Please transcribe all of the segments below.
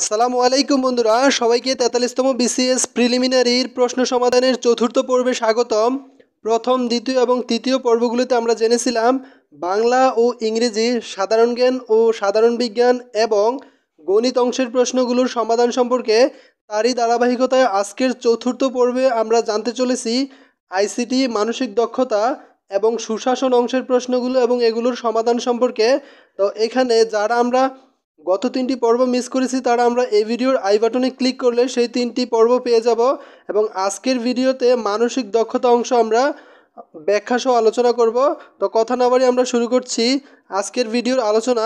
আসসালামু আলাইকুম বন্ধুরা সবাইকে তেতাল্লিশতম বিসিএস প্রিলিমিনারির প্রশ্ন সমাধানের চতুর্থ পর্বে স্বাগতম প্রথম দ্বিতীয় এবং তৃতীয় পর্বগুলিতে আমরা জেনেছিলাম বাংলা ও ইংরেজি সাধারণ জ্ঞান ও সাধারণ বিজ্ঞান এবং গণিত অংশের প্রশ্নগুলোর সমাধান সম্পর্কে তারই ধারাবাহিকতায় আজকের চতুর্থ পর্বে আমরা জানতে চলেছি আইসিটি মানসিক দক্ষতা এবং সুশাসন অংশের প্রশ্নগুলো এবং এগুলোর সমাধান সম্পর্কে তো এখানে যারা আমরা গত তিনটি পর্ব মিস করেছি তারা আমরা এই ভিডিওর আই বাটনে ক্লিক করলে সেই তিনটি পর্ব পেয়ে যাব এবং আজকের ভিডিওতে মানসিক দক্ষতা অংশ আমরা ব্যাখ্যা সহ আলোচনা করব তো কথা না বাড়ি আমরা শুরু করছি আজকের ভিডিওর আলোচনা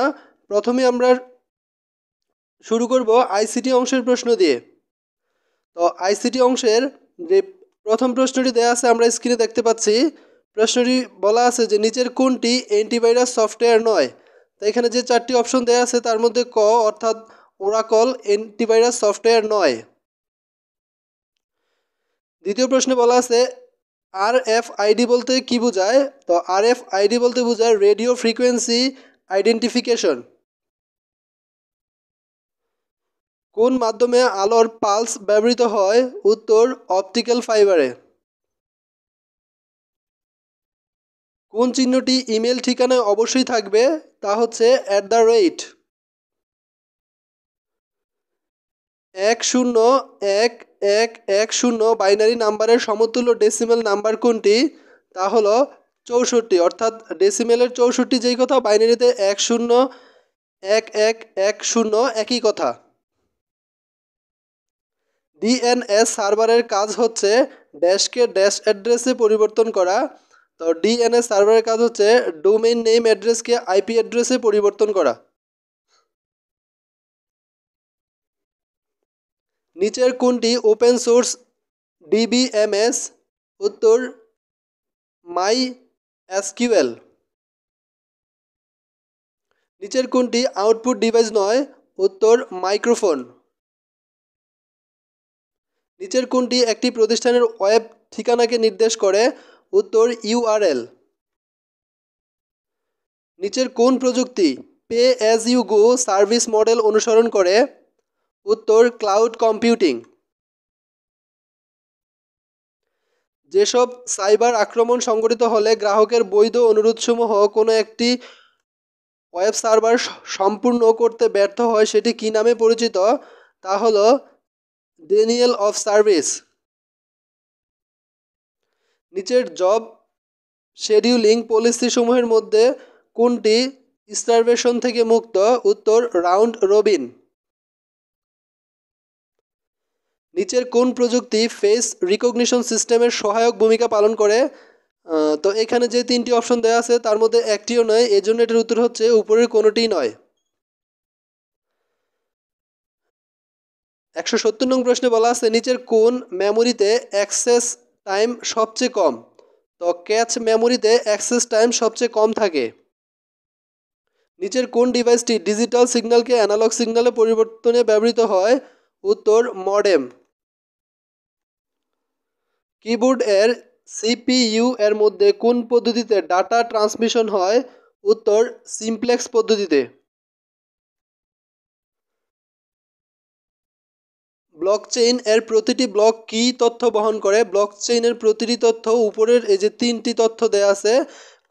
প্রথমে আমরা শুরু করব আইসিটি অংশের প্রশ্ন দিয়ে তো আইসিটি অংশের যে প্রথম প্রশ্নটি দেওয়া আছে আমরা স্ক্রিনে দেখতে পাচ্ছি প্রশ্নটি বলা আছে যে নিচের কোনটি অ্যান্টিভাইরাস সফটওয়্যার নয় তো এখানে যে চারটি অপশন দেওয়া আছে তার মধ্যে ক অর্থাৎ ওরাকল অ্যান্টিভাইরাস সফটওয়্যার নয় দ্বিতীয় প্রশ্নে বলা আছে আর এফ আইডি বলতে কি বোঝায় তো আর এফ আইডি বলতে বোঝায় রেডিও ফ্রিকোয়েন্সি আইডেন্টিফিকেশন কোন মাধ্যমে আলোর পালস ব্যবহৃত হয় উত্তর অপটিক্যাল ফাইবারে কোন চিহ্নটি ইমেল ঠিকানায় অবশ্যই থাকবে তা হচ্ছে অ্যাট দ্য রেট এক শূন্য এক এক এক শূন্য বাইনারি নাম্বারের সমতুল্য ডেসিমেল নাম্বার কোনটি তা হলো চৌষট্টি অর্থাৎ ডেসিমেলের চৌষট্টি যেই কথা বাইনারিতে এক শূন্য এক এক এক শূন্য একই কথা ডিএনএস সার্ভারের কাজ হচ্ছে ড্যাশকে ড্যাশ অ্যাড্রেসে পরিবর্তন করা তো ডিএনএস সার্ভারের কাজ হচ্ছে ডোমেইন নেম অ্যাড্রেসকে আইপি অ্যাড্রেসে পরিবর্তন করা নিচের কোনটি ওপেন সোর্স ডিবিএমএস উত্তর মাই এসকিউএল নিচের কোনটি আউটপুট ডিভাইস নয় উত্তর মাইক্রোফোন নিচের কোনটি একটি প্রতিষ্ঠানের ওয়েব ঠিকানাকে নির্দেশ করে উত্তর ইউআরএল নিচের কোন প্রযুক্তি pay as you go service model অনুসরণ করে উত্তর ক্লাউড কম্পিউটিং যেসব সাইবার আক্রমণ সংঘটিত হলে গ্রাহকের বৈধ অনুরোধসমূহ কোনো একটি ওয়েব সার্ভার সম্পূর্ণ করতে ব্যর্থ হয় সেটি কী নামে পরিচিত তা হল ডেনিয়েল অফ সার্ভিস নিচের জব শেডিউলিং পলিসিসমূহের মধ্যে কোনটি স্টারভেশন থেকে মুক্ত উত্তর রাউন্ড রবিন নিচের কোন প্রযুক্তি ফেস রিকগনিশন সিস্টেমের সহায়ক ভূমিকা পালন করে তো এখানে যে তিনটি অপশন দেওয়া আছে তার মধ্যে একটিও নয় এই এজন্য এটার উত্তর হচ্ছে উপরের কোনোটিই নয় একশো সত্তর নং প্রশ্নে বলা আছে নিচের কোন মেমোরিতে অ্যাক্সেস টাইম সবচেয়ে কম তো ক্যাচ মেমোরিতে অ্যাক্সেস টাইম সবচেয়ে কম থাকে নিচের কোন ডিভাইসটি ডিজিটাল সিগন্যালকে অ্যানালগ সিগন্যালে পরিবর্তনে ব্যবহৃত হয় উত্তর মডেম কিবোর্ড এর সিপিইউ এর মধ্যে কোন পদ্ধতিতে ডাটা ট্রান্সমিশন হয় উত্তর সিমপ্লেক্স পদ্ধতিতে ব্লকচেইন এর প্রতিটি ব্লক কী তথ্য বহন করে ব্লকচেইন এর প্রতিটি তথ্য উপরের এই যে তিনটি তথ্য দেয়া আছে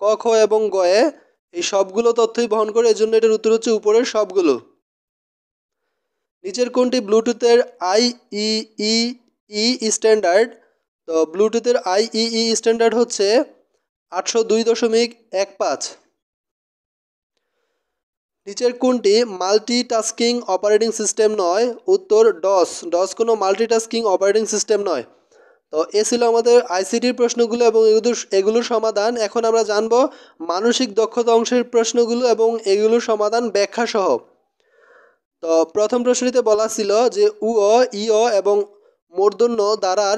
ক খ এবং গ এ এই সবগুলো তথ্যই বহন করে এজন্য এটার উত্তর হচ্ছে উপরের সবগুলো নিচের কোনটি ব্লুটুথের আইইই স্ট্যান্ডার্ড তো ব্লুটুথের আইইই স্ট্যান্ডার্ড হচ্ছে আটশো দুই দশমিক এক পাঁচ নিচের কোনটি মাল্টিটাস্কিং অপারেটিং সিস্টেম নয় উত্তর ডস ডস কোনো মাল্টিটাস্কিং অপারেটিং সিস্টেম নয় তো এ ছিল আমাদের আইসিটির প্রশ্নগুলো এবং এগুলোর সমাধান এখন আমরা জানব মানসিক দক্ষতা অংশের প্রশ্নগুলো এবং এগুলোর সমাধান ব্যাখ্যা সহ তো প্রথম প্রশ্নটিতে বলা ছিল যে ই অ এবং মূর্ধন্য দ্বারার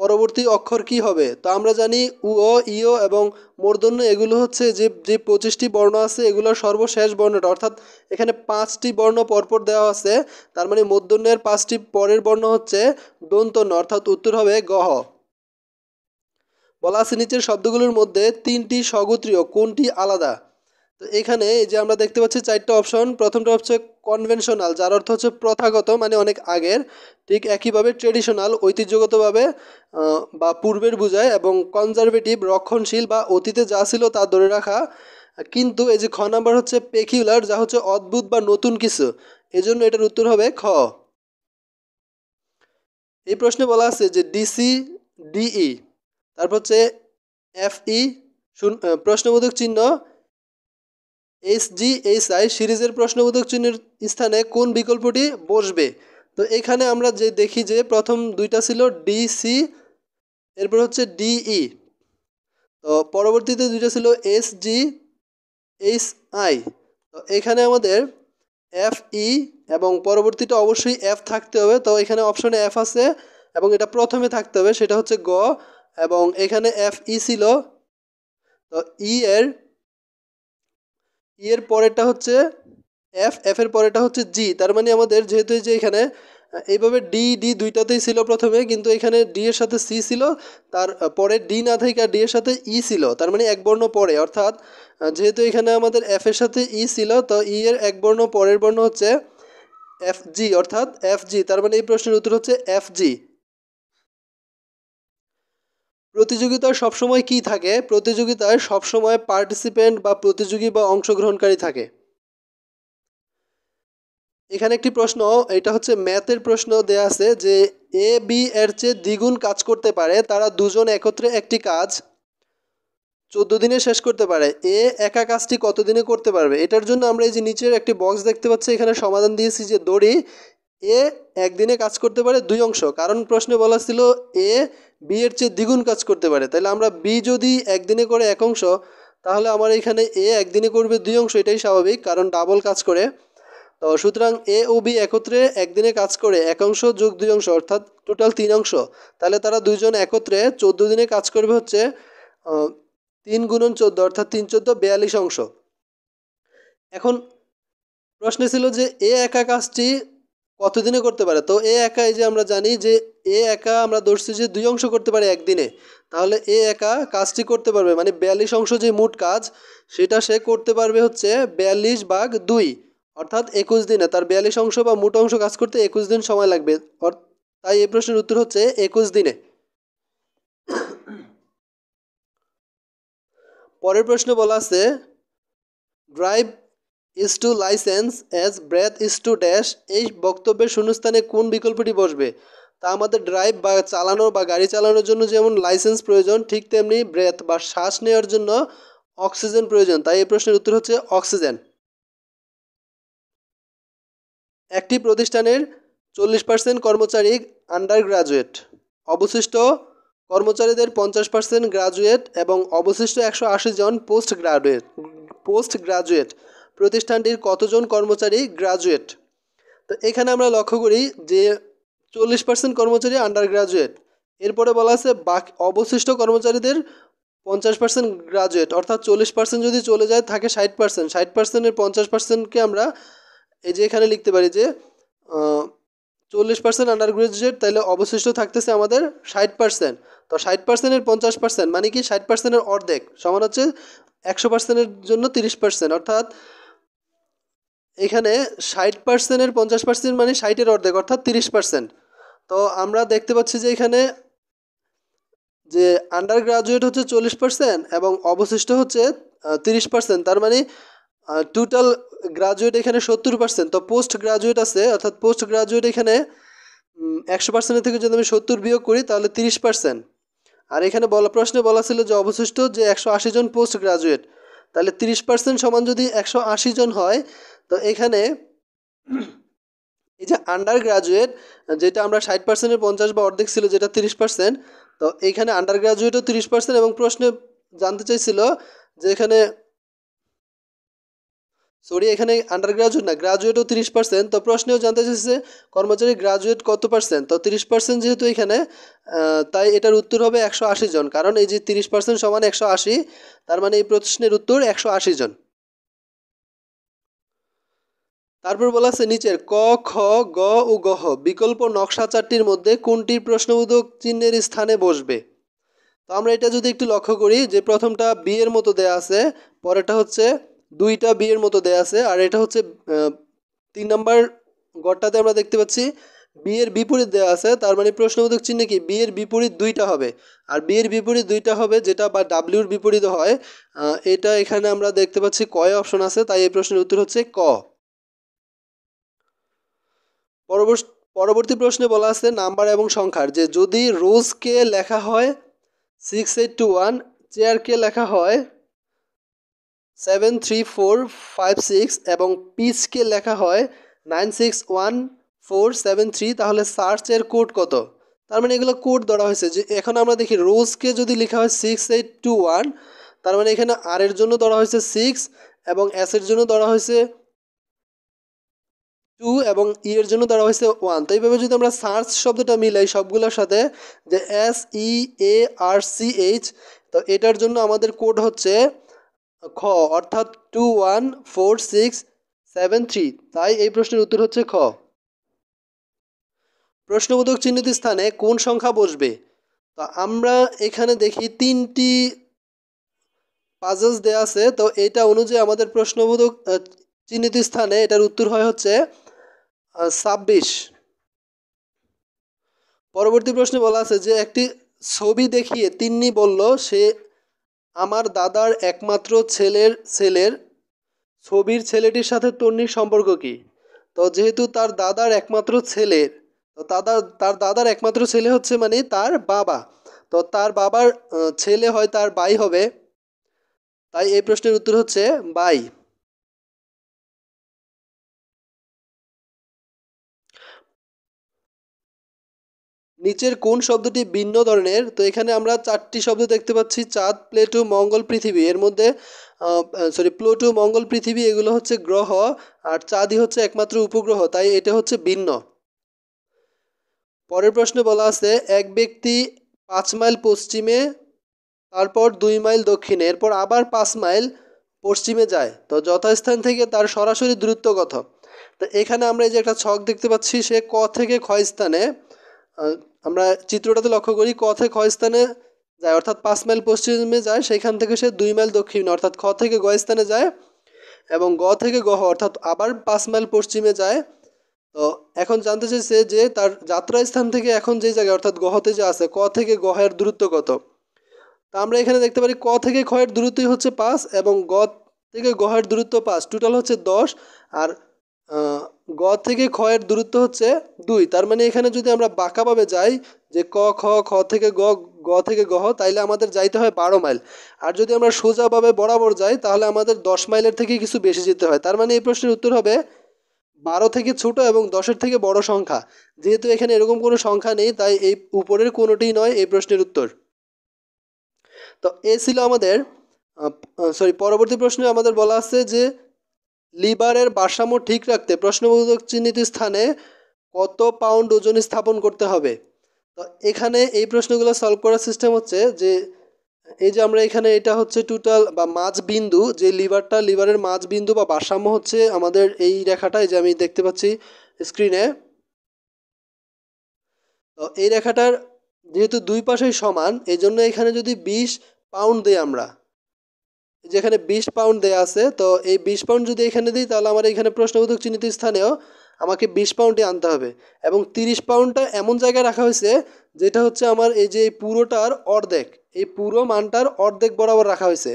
পরবর্তী অক্ষর কি হবে তো আমরা জানি উ ও ইও এবং মূর্ধন্য এগুলো হচ্ছে যে যে পঁচিশটি বর্ণ আছে এগুলোর সর্বশেষ বর্ণটা অর্থাৎ এখানে পাঁচটি বর্ণ পরপর দেওয়া আছে তার মানে মূর্ধন্যের পাঁচটি পরের বর্ণ হচ্ছে দন্তন্য অর্থাৎ উত্তর হবে গহ বলা আছে নিচের শব্দগুলোর মধ্যে তিনটি স্বগোত্রীয় কোনটি আলাদা তো এখানে এই যে আমরা দেখতে পাচ্ছি চারটা অপশন প্রথমটা হচ্ছে কনভেনশনাল যার অর্থ হচ্ছে প্রথাগত মানে অনেক আগের ঠিক একইভাবে ট্রেডিশনাল ঐতিহ্যগতভাবে বা পূর্বের বোঝায় এবং কনজারভেটিভ রক্ষণশীল বা অতীতে যা ছিল তা ধরে রাখা কিন্তু এই যে খ নাম্বার হচ্ছে পেকিউলার যা হচ্ছে অদ্ভুত বা নতুন কিছু এজন্য এটার উত্তর হবে খ এই প্রশ্নে বলা আছে যে ডিসি ডিই e, তারপর হচ্ছে এফ ই e, প্রশ্নবোধক চিহ্ন এসজিএসআই সিরিজের প্রশ্নবোধক চিহ্নের স্থানে কোন বিকল্পটি বসবে তো এখানে আমরা যে দেখি যে প্রথম দুইটা ছিল ডিসি এরপর হচ্ছে ডিই তো পরবর্তীতে দুইটা ছিল এস জি এস তো এখানে আমাদের এফ ই এবং পরবর্তীতে অবশ্যই এফ থাকতে হবে তো এখানে অপশনে এফ আছে এবং এটা প্রথমে থাকতে হবে সেটা হচ্ছে গ এবং এখানে এফ ই ছিল তো ই এর এর পরেরটা হচ্ছে এফ এফের পরেরটা হচ্ছে জি তার মানে আমাদের যেহেতু যে এখানে এইভাবে ডি ডি দুইটাতেই ছিল প্রথমে কিন্তু এখানে ডি এর সাথে সি ছিল তার পরে ডি না থেকে ডি এর সাথে ই e ছিল তার মানে এক বর্ণ পরে অর্থাৎ যেহেতু এখানে আমাদের এফ এর সাথে ই e ছিল তো ই e এর এক বর্ণ পরের বর্ণ হচ্ছে এফ জি অর্থাৎ এফ জি তার মানে এই প্রশ্নের উত্তর হচ্ছে এফ জি প্রতিযোগিতায় সবসময় কি থাকে প্রতিযোগিতায় সবসময় পার্টিসিপেন্ট বা প্রতিযোগী বা অংশগ্রহণকারী থাকে এখানে একটি প্রশ্ন এটা হচ্ছে ম্যাথের প্রশ্ন দেয়া আছে যে এ বি এর চেয়ে দ্বিগুণ কাজ করতে পারে তারা দুজন একত্রে একটি কাজ চোদ্দ দিনে শেষ করতে পারে এ একা কাজটি কত দিনে করতে পারবে এটার জন্য আমরা এই যে নিচের একটি বক্স দেখতে পাচ্ছি এখানে সমাধান দিয়েছি যে দড়ি এ একদিনে কাজ করতে পারে দুই অংশ কারণ প্রশ্নে বলা ছিল এ বি এর চেয়ে দ্বিগুণ কাজ করতে পারে তাহলে আমরা বি যদি একদিনে করে এক অংশ তাহলে আমার এখানে এ একদিনে করবে দুই অংশ এটাই স্বাভাবিক কারণ ডাবল কাজ করে তো সুতরাং এ ও বি একত্রে একদিনে কাজ করে এক অংশ যোগ দুই অংশ অর্থাৎ টোটাল তিন অংশ তাহলে তারা দুইজন একত্রে চোদ্দো দিনে কাজ করবে হচ্ছে তিন গুণন চোদ্দো অর্থাৎ তিন চোদ্দো বিয়াল্লিশ অংশ এখন প্রশ্ন ছিল যে এ একা কাজটি কতদিনে করতে পারে তো এ একা এই যে আমরা জানি যে এ একা আমরা ধরছি যে দুই অংশ করতে পারে একদিনে তাহলে এ একা কাজটি করতে পারবে মানে বিয়াল্লিশ অংশ যে মোট কাজ সেটা সে করতে পারবে হচ্ছে বিয়াল্লিশ ভাগ দুই অর্থাৎ একুশ দিনে তার বিয়াল্লিশ অংশ বা মোট অংশ কাজ করতে একুশ দিন সময় লাগবে তাই এই প্রশ্নের উত্তর হচ্ছে একুশ দিনে পরের প্রশ্ন বলা আছে drive is to license as breath is to dash এই বক্তব্যের শূন্যস্থানে কোন বিকল্পটি বসবে তা আমাদের ড্রাইভ বা চালানো বা গাড়ি চালানোর জন্য যেমন লাইসেন্স প্রয়োজন ঠিক তেমনি ব্রেথ বা শ্বাস নেওয়ার জন্য অক্সিজেন প্রয়োজন তাই এই প্রশ্নের উত্তর হচ্ছে অক্সিজেন একটি প্রতিষ্ঠানের চল্লিশ পার্সেন্ট কর্মচারী আন্ডার গ্রাজুয়েট অবশিষ্ট কর্মচারীদের পঞ্চাশ পার্সেন্ট গ্রাজুয়েট এবং অবশিষ্ট একশো আশি জন পোস্ট গ্রাজুয়েট পোস্ট গ্রাজুয়েট প্রতিষ্ঠানটির কতজন কর্মচারী গ্রাজুয়েট তো এখানে আমরা লক্ষ্য করি যে চল্লিশ পার্সেন্ট কর্মচারী আন্ডার গ্রাজুয়েট এরপরে বলা আছে বাকি অবশিষ্ট কর্মচারীদের পঞ্চাশ পার্সেন্ট গ্রাজুয়েট অর্থাৎ চল্লিশ পার্সেন্ট যদি চলে যায় থাকে ষাট পার্সেন্ট ষাট পার্সেন্টের পঞ্চাশ পার্সেন্টকে আমরা এই যে এখানে লিখতে পারি যে চল্লিশ পার্সেন্ট আন্ডার গ্রাজুয়েট তাহলে অবশিষ্ট থাকতেছে আমাদের ষাট পার্সেন্ট তো ষাট পার্সেন্টের পঞ্চাশ পার্সেন্ট মানে কি ষাট পার্সেন্টের অর্ধেক সমান হচ্ছে একশো পার্সেন্টের জন্য তিরিশ পার্সেন্ট অর্থাৎ এখানে ষাট পার্সেন্টের পঞ্চাশ পার্সেন্ট মানে ষাটের অর্ধেক অর্থাৎ তিরিশ পার্সেন্ট তো আমরা দেখতে পাচ্ছি যে এখানে যে আন্ডার গ্রাজুয়েট হচ্ছে চল্লিশ পার্সেন্ট এবং অবশিষ্ট হচ্ছে তিরিশ পার্সেন্ট তার মানে টোটাল গ্রাজুয়েট এখানে সত্তর পার্সেন্ট তো পোস্ট গ্রাজুয়েট আছে অর্থাৎ পোস্ট গ্রাজুয়েট এখানে একশো পার্সেন্টের থেকে যদি আমি সত্তর বিয়োগ করি তাহলে তিরিশ পার্সেন্ট আর এখানে বলা প্রশ্নে বলা ছিল যে অবশিষ্ট যে একশো আশি জন পোস্ট গ্রাজুয়েট তাহলে তিরিশ পার্সেন্ট সমান যদি একশো আশি জন হয় তো এখানে এই যে আন্ডার গ্রাজুয়েট যেটা আমরা ষাট পার্সেন্টের পঞ্চাশ বা অর্ধেক ছিল যেটা তিরিশ পার্সেন্ট তো এইখানে আন্ডার গ্রাজুয়েটও তিরিশ পার্সেন্ট এবং প্রশ্নে জানতে চাইছিল যে এখানে সরি এখানে আন্ডার গ্রাজুয়েট না গ্রাজুয়েটও তিরিশ পার্সেন্ট তো প্রশ্নেও জানতে চাইছে কর্মচারী গ্রাজুয়েট কত পার্সেন্ট তো তিরিশ পার্সেন্ট যেহেতু এখানে তাই এটার উত্তর হবে একশো আশি জন কারণ এই যে তিরিশ পার্সেন্ট সমান একশো আশি তার মানে এই প্রশ্নের উত্তর একশো আশি জন তারপর বলা আছে নিচের ক খ গ ও গহ বিকল্প নকশা চারটির মধ্যে কোনটি প্রশ্নবোধক চিহ্নের স্থানে বসবে তো আমরা এটা যদি একটু লক্ষ্য করি যে প্রথমটা বিয়ের মতো দেয়া আছে পরেরটা হচ্ছে দুইটা বিয়ের মতো দেয়া আছে আর এটা হচ্ছে তিন নম্বর গড়টাতে আমরা দেখতে পাচ্ছি বিয়ের বিপরীত দেওয়া আছে তার মানে প্রশ্নবোধক চিহ্নে কি বিয়ের বিপরীত দুইটা হবে আর বিয়ের বিপরীত দুইটা হবে যেটা বা ডাব্লিউর বিপরীত হয় এটা এখানে আমরা দেখতে পাচ্ছি কয় অপশন আছে তাই এই প্রশ্নের উত্তর হচ্ছে ক পরবর্তী প্রশ্নে বলা আছে নাম্বার এবং সংখ্যার যে যদি রোজকে লেখা হয় সিক্স এইট টু ওয়ান চেয়ারকে লেখা হয় seven three four five six এবং পিচকে লেখা হয় nine six one four seven three তাহলে সার্চের কোড কত তার মানে এগুলো কোড ধরা হয়েছে যে এখন আমরা দেখি রোজকে যদি লেখা হয় সিক্স এইট টু ওয়ান তার মানে এখানে আর এর জন্য ধরা হয়েছে সিক্স এবং এর জন্য ধরা হয়েছে টু এবং ই e এর জন্য তারা হয়েছে ওয়ান তো এইভাবে যদি আমরা সার্চ শব্দটা মিলাই সবগুলোর সাথে যে S E A R C H তো এটার জন্য আমাদের কোড হচ্ছে খ অর্থাৎ two one four six seven three তাই এই প্রশ্নের উত্তর হচ্ছে খ প্রশ্নবোধক চিহ্নিত স্থানে কোন সংখ্যা বসবে তো আমরা এখানে দেখি তিনটি পাজেস দেয়া আছে তো এটা অনুযায়ী আমাদের প্রশ্নবোধক চিহ্নিত স্থানে এটার উত্তর হয় হচ্ছে ছাব্বিশ পরবর্তী প্রশ্নে বলা আছে যে একটি ছবি দেখিয়ে তিন্নি বলল সে আমার দাদার একমাত্র ছেলের ছেলের ছবির ছেলেটির সাথে তন্নির সম্পর্ক কি তো যেহেতু তার দাদার একমাত্র ছেলের তো দাদার তার দাদার একমাত্র ছেলে হচ্ছে মানে তার বাবা তো তার বাবার ছেলে হয় তার বাই হবে তাই এই প্রশ্নের উত্তর হচ্ছে বাই নিচের কোন শব্দটি ভিন্ন ধরনের তো এখানে আমরা চারটি শব্দ দেখতে পাচ্ছি চাঁদ প্লেটু মঙ্গল পৃথিবী এর মধ্যে সরি প্লুটো মঙ্গল পৃথিবী এগুলো হচ্ছে গ্রহ আর চাঁদই হচ্ছে একমাত্র উপগ্রহ তাই এটা হচ্ছে ভিন্ন পরের প্রশ্নে বলা আছে এক ব্যক্তি পাঁচ মাইল পশ্চিমে তারপর দুই মাইল দক্ষিণে এরপর আবার পাঁচ মাইল পশ্চিমে যায় তো যথাস্থান থেকে তার সরাসরি দূরত্ব কত তো এখানে আমরা এই যে একটা ছক দেখতে পাচ্ছি সে ক থেকে ক্ষয় স্থানে আমরা চিত্রটাতে লক্ষ্য করি ক থেকে খ স্থানে যায় অর্থাৎ পাঁচ মাইল পশ্চিমে যায় সেখান থেকে সে দুই মাইল দক্ষিণে অর্থাৎ খ থেকে গ স্থানে যায় এবং গ থেকে গহ অর্থাৎ আবার পাঁচ মাইল পশ্চিমে যায় তো এখন জানতে চাইছে যে তার যাত্রা স্থান থেকে এখন যে জায়গায় অর্থাৎ গহতে যে আছে ক থেকে গহের দূরত্ব কত তা আমরা এখানে দেখতে পারি ক থেকে খয়ের দূরত্বই হচ্ছে পাঁচ এবং গ থেকে গহের দূরত্ব পাঁচ টোটাল হচ্ছে দশ আর গ থেকে খ এর দূরত্ব হচ্ছে দুই তার মানে এখানে যদি আমরা বাঁকাভাবে যাই যে ক খ খ থেকে গ গ থেকে গহ তাইলে আমাদের যাইতে হয় বারো মাইল আর যদি আমরা সোজাভাবে বরাবর যাই তাহলে আমাদের দশ মাইলের থেকে কিছু বেশি যেতে হয় তার মানে এই প্রশ্নের উত্তর হবে বারো থেকে ছোট এবং দশের থেকে বড় সংখ্যা যেহেতু এখানে এরকম কোনো সংখ্যা নেই তাই এই উপরের কোনোটি নয় এই প্রশ্নের উত্তর তো এ ছিল আমাদের সরি পরবর্তী প্রশ্নে আমাদের বলা আছে যে লিভারের ভারসাম্য ঠিক রাখতে প্রশ্নবোধক চিহ্নিত স্থানে কত পাউন্ড ওজন স্থাপন করতে হবে তো এখানে এই প্রশ্নগুলো সলভ করার সিস্টেম হচ্ছে যে এই যে আমরা এখানে এটা হচ্ছে টোটাল বা মাঝ বিন্দু যে লিভারটা লিভারের মাঝ বিন্দু বা ভারসাম্য হচ্ছে আমাদের এই রেখাটা এই যে আমি দেখতে পাচ্ছি স্ক্রিনে তো এই রেখাটার যেহেতু দুই পাশেই সমান এই জন্য এখানে যদি বিশ পাউন্ড দেই আমরা যেখানে বিশ পাউন্ড দেওয়া আছে তো এই বিশ পাউন্ড যদি এখানে দিই তাহলে আমার এখানে প্রশ্নবোধক চিহ্নিত স্থানেও আমাকে বিশ পাউন্ডে আনতে হবে এবং তিরিশ পাউন্ডটা এমন জায়গায় রাখা হয়েছে যেটা হচ্ছে আমার এই যে এই পুরোটার অর্ধেক এই পুরো মানটার অর্ধেক বরাবর রাখা হয়েছে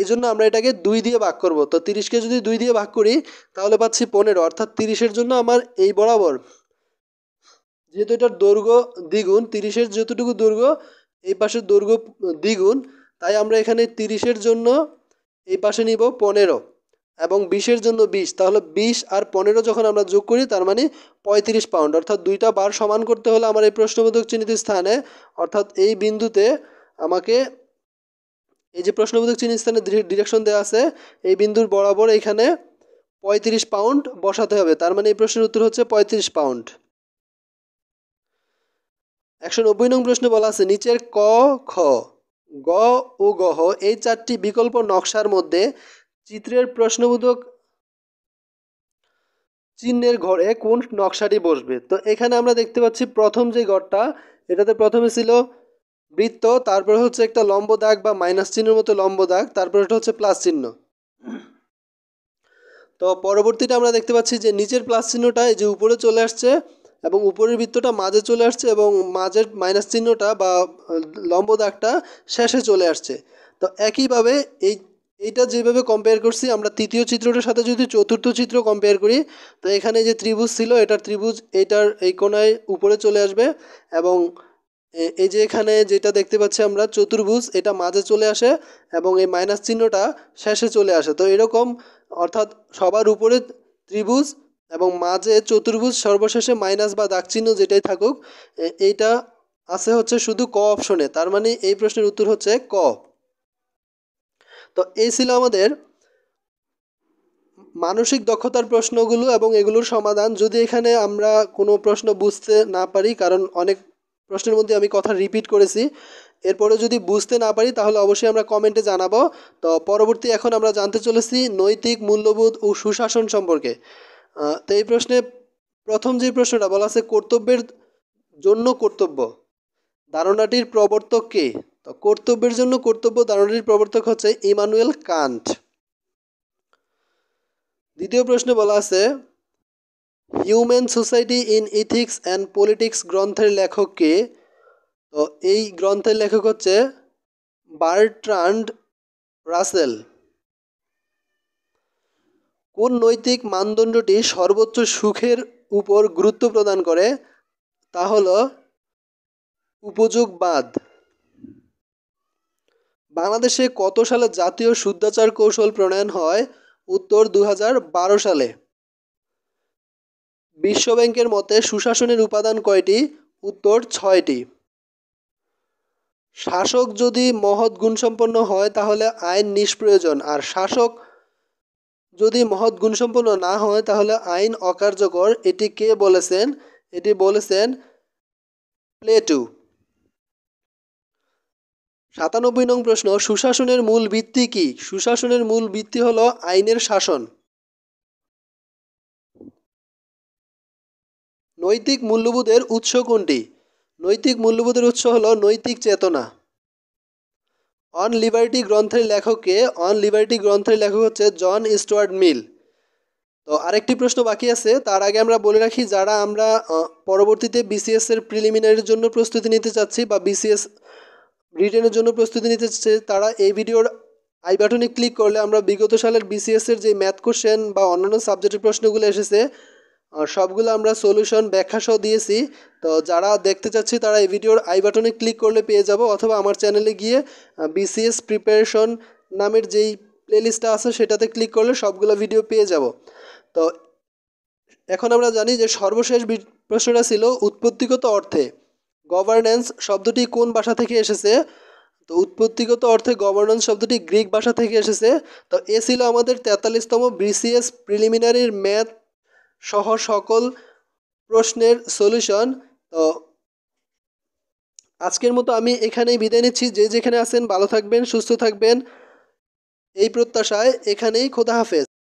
এই জন্য আমরা এটাকে দুই দিয়ে ভাগ করব তো তিরিশকে যদি দুই দিয়ে ভাগ করি তাহলে পাচ্ছি পনেরো অর্থাৎ তিরিশের জন্য আমার এই বরাবর যেহেতু এটার দৈর্ঘ্য দ্বিগুণ তিরিশের যতটুকু দৈর্ঘ্য এই পাশের দৈর্ঘ্য দ্বিগুণ তাই আমরা এখানে তিরিশের জন্য এই পাশে নিব পনেরো এবং বিশের জন্য বিশ তাহলে বিশ আর পনেরো যখন আমরা যোগ করি তার মানে পঁয়ত্রিশ পাউন্ড অর্থাৎ দুইটা বার সমান করতে হলে আমার এই প্রশ্নবোধক চিহ্নিত স্থানে অর্থাৎ এই বিন্দুতে আমাকে এই যে প্রশ্নবোধক চিহ্নিত স্থানে ডিরেকশন দেওয়া আছে এই বিন্দুর বরাবর এখানে পঁয়ত্রিশ পাউন্ড বসাতে হবে তার মানে এই প্রশ্নের উত্তর হচ্ছে পঁয়ত্রিশ পাউন্ড একশো নব্বই নং প্রশ্নে বলা আছে নিচের ক খ গ ও গহ এই চারটি বিকল্প নকশার মধ্যে চিত্রের প্রশ্নবোধক চিহ্নের ঘরে কোন নকশাটি বসবে তো এখানে আমরা দেখতে পাচ্ছি প্রথম যে ঘরটা এটাতে প্রথমে ছিল বৃত্ত তারপরে হচ্ছে একটা লম্ব দাগ বা মাইনাস চিহ্নের মতো লম্ব দাগ তারপরে এটা হচ্ছে প্লাস চিহ্ন তো পরবর্তীটা আমরা দেখতে পাচ্ছি যে নিচের প্লাস চিহ্নটা এই যে উপরে চলে আসছে এবং উপরের বৃত্তটা মাঝে চলে আসছে এবং মাঝের মাইনাস চিহ্নটা বা লম্ব দাগটা শেষে চলে আসছে তো একইভাবে এই এইটা যেভাবে কম্পেয়ার করছি আমরা তৃতীয় চিত্রটার সাথে যদি চতুর্থ চিত্র কম্পেয়ার করি তো এখানে যে ত্রিভুজ ছিল এটার ত্রিভুজ এটার এই কোনায় উপরে চলে আসবে এবং এই যে এখানে যেটা দেখতে পাচ্ছি আমরা চতুর্ভুজ এটা মাঝে চলে আসে এবং এই মাইনাস চিহ্নটা শেষে চলে আসে তো এরকম অর্থাৎ সবার উপরে ত্রিভুজ এবং মাঝে চতুর্ভুজ সর্বশেষে মাইনাস বা দাগচিহ্ন যেটাই থাকুক এইটা আছে হচ্ছে শুধু ক অপশনে তার মানে এই প্রশ্নের উত্তর হচ্ছে ক তো এই ছিল আমাদের মানসিক দক্ষতার প্রশ্নগুলো এবং এগুলোর সমাধান যদি এখানে আমরা কোনো প্রশ্ন বুঝতে না পারি কারণ অনেক প্রশ্নের মধ্যে আমি কথা রিপিট করেছি এরপরে যদি বুঝতে না পারি তাহলে অবশ্যই আমরা কমেন্টে জানাবো তো পরবর্তী এখন আমরা জানতে চলেছি নৈতিক মূল্যবোধ ও সুশাসন সম্পর্কে তো এই প্রশ্নে প্রথম যে প্রশ্নটা বলা আছে কর্তব্যের জন্য কর্তব্য ধারণাটির প্রবর্তক কে তো কর্তব্যের জন্য কর্তব্য ধারণাটির প্রবর্তক হচ্ছে ইমানুয়েল কান্ট দ্বিতীয় প্রশ্নে বলা আছে human society in ethics and politics গ্রন্থের লেখক কে তো এই গ্রন্থের লেখক হচ্ছে বার্ট্রান্ড রাসেল কোন নৈতিক মানদণ্ডটি সর্বোচ্চ সুখের উপর গুরুত্ব প্রদান করে তা হল উপযোগবাদ বাংলাদেশে কত সালে জাতীয় শুদ্ধাচার কৌশল প্রণয়ন হয় উত্তর দু সালে বিশ্বব্যাংকের মতে সুশাসনের উপাদান কয়টি উত্তর ছয়টি শাসক যদি মহৎ গুণসম্পন্ন হয় তাহলে আইন নিষ্প্রয়োজন আর শাসক যদি মহৎ গুণসম্পন্ন না হয় তাহলে আইন অকার্যকর এটি কে বলেছেন এটি বলেছেন প্লেটু সাতানব্বই নং প্রশ্ন সুশাসনের মূল ভিত্তি কি সুশাসনের মূল ভিত্তি হলো আইনের শাসন নৈতিক মূল্যবোধের উৎস কোনটি নৈতিক মূল্যবোধের উৎস হল নৈতিক চেতনা অন লিবার্টি গ্রন্থের লেখককে অন লিবার্টি গ্রন্থের লেখক হচ্ছে জন স্টুয়ার্ট মিল তো আরেকটি প্রশ্ন বাকি আছে তার আগে আমরা বলে রাখি যারা আমরা পরবর্তীতে বিসিএস এর প্রিলিমিনারির জন্য প্রস্তুতি নিতে চাচ্ছি বা বিসিএস রিটেনের জন্য প্রস্তুতি নিতে চাচ্ছে তারা এই ভিডিওর আই বাটনে ক্লিক করলে আমরা বিগত সালের বিসিএস এর যে ম্যাথ কোশ্চেন বা অন্যান্য সাবজেক্টের প্রশ্নগুলো এসেছে সবগুলো আমরা সলিউশন ব্যাখ্যাসহ দিয়েছি তো যারা দেখতে চাচ্ছি তারা এই ভিডিওর আই বাটনে ক্লিক করলে পেয়ে যাব অথবা আমার চ্যানেলে গিয়ে বিসিএস প্রিপারেশন নামের যেই প্লেলিস্টটা আছে সেটাতে ক্লিক করলে সবগুলো ভিডিও পেয়ে যাব তো এখন আমরা জানি যে সর্বশেষ প্রশ্নটা ছিল উৎপত্তিগত অর্থে গভর্নেন্স শব্দটি কোন ভাষা থেকে এসেছে তো উৎপত্তিগত অর্থে গভর্নেন্স শব্দটি গ্রিক ভাষা থেকে এসেছে তো এ ছিল আমাদের তেতাল্লিশতম বিসিএস প্রিলিমিনারির ম্যাথ সহ সকল প্রশ্নের সলিউশন তো আজকের মতো আমি এখানেই বিদায় নিচ্ছি যে যেখানে আছেন ভালো থাকবেন সুস্থ থাকবেন এই প্রত্যাশায় এখানেই খোদা হাফেজ